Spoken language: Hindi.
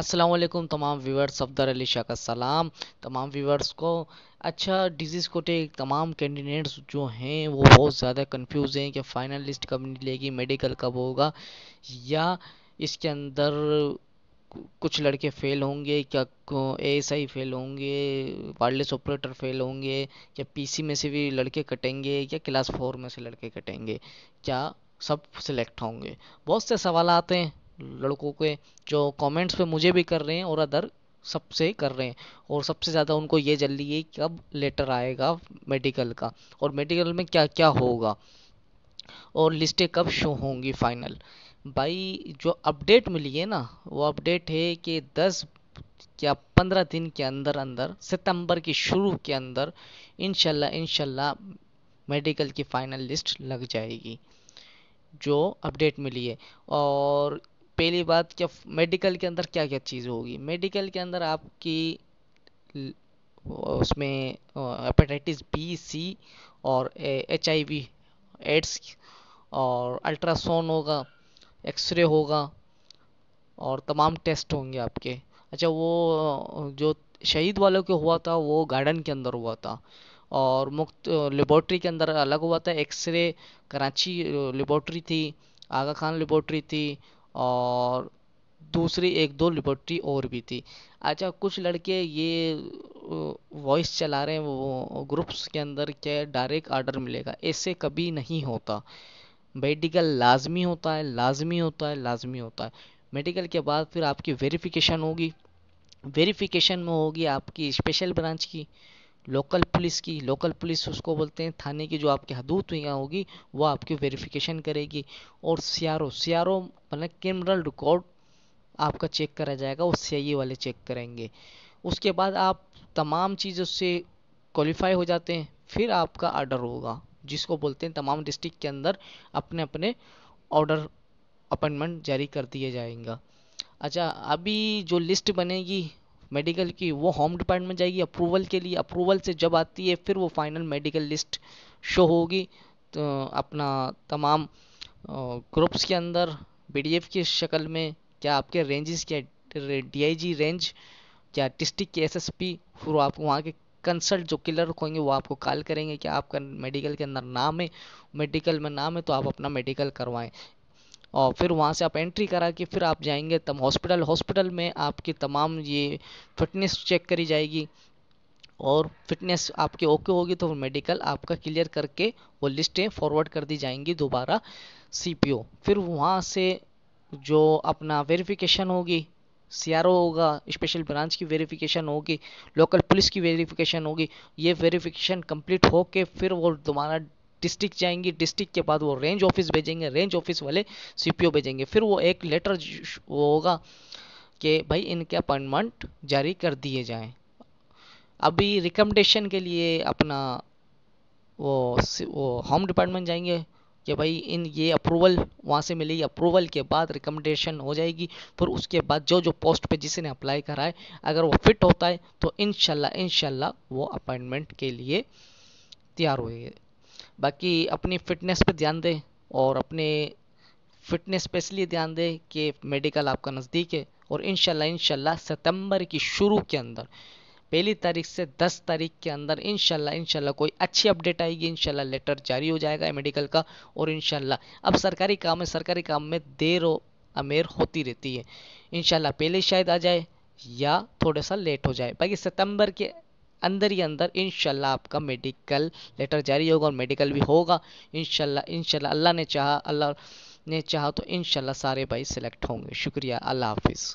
असलकुम तमाम व्यूवर्स अफदर अली शाह का सलाम तमाम व्यूवर्स को अच्छा डिजीज़ कोटे तमाम कैंडिडेट्स जो हैं वो बहुत ज़्यादा कंफ्यूज हैं कि फ़ाइनल लिस्ट कब मिलेगी मेडिकल कब होगा या इसके अंदर कुछ लड़के फ़ेल होंगे क्या एएसआई फेल होंगे वायरलेस ऑपरेटर फेल होंगे या पीसी में से भी लड़के कटेंगे या क्लास फोर में से लड़के कटेंगे क्या सब सिलेक्ट होंगे बहुत से सवाल आते हैं लड़कों के जो कमेंट्स पे मुझे भी कर रहे हैं और अदर सबसे कर रहे हैं और सबसे ज़्यादा उनको ये जल्दी है कि अब लेटर आएगा मेडिकल का और मेडिकल में क्या क्या होगा और लिस्टें कब शो होंगी फाइनल भाई जो अपडेट मिली है ना वो अपडेट है कि 10 या 15 दिन के अंदर अंदर सितंबर की शुरू के अंदर इनशाला इनशाला मेडिकल की फ़ाइनल लिस्ट लग जाएगी जो अपडेट मिली है और पहली बात क्या मेडिकल के अंदर क्या क्या चीज़ होगी मेडिकल के अंदर आपकी उसमें हेपेटाइटिस बी सी और एच आई वी एड्स और अल्ट्रासाउंड होगा एक्सरे होगा और तमाम टेस्ट होंगे आपके अच्छा वो जो शहीद वालों के हुआ था वो गार्डन के अंदर हुआ था और मुक्त लेबॉर्ट्री के अंदर अलग हुआ था एक्सरे कराची लेबॉर्ट्री थी आगा खान लेबॉर्ट्री थी और दूसरी एक दो लिबर्टी और भी थी अच्छा कुछ लड़के ये वॉइस चला रहे हैं वो ग्रुप्स के अंदर क्या डायरेक्ट आर्डर मिलेगा ऐसे कभी नहीं होता मेडिकल लाजमी होता है लाजमी होता है लाजमी होता है मेडिकल के बाद फिर आपकी वेरिफिकेशन होगी वेरिफिकेशन में होगी आपकी स्पेशल ब्रांच की लोकल पुलिस की लोकल पुलिस उसको बोलते हैं थाने की जो आपकी हदूत यहाँ होगी वह आपकी वेरिफिकेशन करेगी और सी C R O R O मतलब क्रिमिनल रिकॉर्ड आपका चेक करा जाएगा वो सी आई वाले चेक करेंगे उसके बाद आप तमाम चीज़ों से क्वालिफाई हो जाते हैं फिर आपका आर्डर होगा जिसको बोलते हैं तमाम डिस्ट्रिक्ट के अंदर अपने अपने ऑर्डर अपॉइंटमेंट जारी कर दिया जाएगा अच्छा अभी जो लिस्ट बनेगी मेडिकल की वो होम डिपार्टमेंट जाएगी अप्रूवल के लिए अप्रूवल से जब आती है फिर वो फाइनल मेडिकल लिस्ट शो होगी तो अपना तमाम ग्रुप्स के अंदर बी की शक्ल में क्या आपके रेंजेस क्या डीआईजी रेंज क्या डिस्ट्रिक्ट के एसएसपी फिर आप वहाँ के कंसल्ट जो किलर होंगे वो आपको कॉल करेंगे कि आपका मेडिकल के अंदर नाम है मेडिकल में नाम है तो आप अपना मेडिकल करवाएं और फिर वहाँ से आप एंट्री करा के फिर आप जाएंगे तब हॉस्पिटल हॉस्पिटल में आपकी तमाम ये फिटनेस चेक करी जाएगी और फिटनेस आपके ओके होगी तो मेडिकल आपका क्लियर करके वो लिस्टें फॉरवर्ड कर दी जाएंगी दोबारा सीपीओ फिर वहाँ से जो अपना वेरिफिकेशन होगी सीआरओ होगा स्पेशल ब्रांच की वेरिफिकेशन होगी लोकल पुलिस की वेरिफिकेशन होगी ये वेरिफिकेशन कंप्लीट हो के फिर वो दोबारा डिस्ट्रिक्ट जाएंगी डिस्ट्रिक्ट के बाद वो रेंज ऑफिस भेजेंगे रेंज ऑफिस वाले सीपीओ भेजेंगे फिर वो एक लेटर वो होगा कि भाई इनके अपॉइंटमेंट जारी कर दिए जाएं अभी रिकमेंडेशन के लिए अपना वो वो होम डिपार्टमेंट जाएंगे कि भाई इन ये अप्रूवल वहाँ से मिली अप्रूवल के बाद रिकमेंडेशन हो जाएगी फिर उसके बाद जो जो पोस्ट पे जिसने अप्लाई करा है अगर वो फिट होता है तो इन इनशाला वो अपॉइंटमेंट के लिए तैयार होएगा बाकी अपनी फ़िटनेस पे ध्यान दें और अपने फ़िटनेस पे इसलिए ध्यान दें कि मेडिकल आपका नज़दीक है और इन शह सितंबर की शुरू के अंदर पहली तारीख से दस तारीख के अंदर इन शह कोई अच्छी अपडेट आएगी इन लेटर जारी हो जाएगा मेडिकल का और इन अब सरकारी काम है सरकारी काम में देर अमेर होती रहती है इन पहले शायद आ जाए या थोड़ा सा लेट हो जाए बाकी सितंबर के अंदर ही अंदर इन आपका मेडिकल लेटर जारी होगा और मेडिकल भी होगा इन इन अल्लाह ने चाहा अल्लाह ने चाहा तो इन सारे भाई सिलेक्ट होंगे शुक्रिया अल्लाह हाफिज़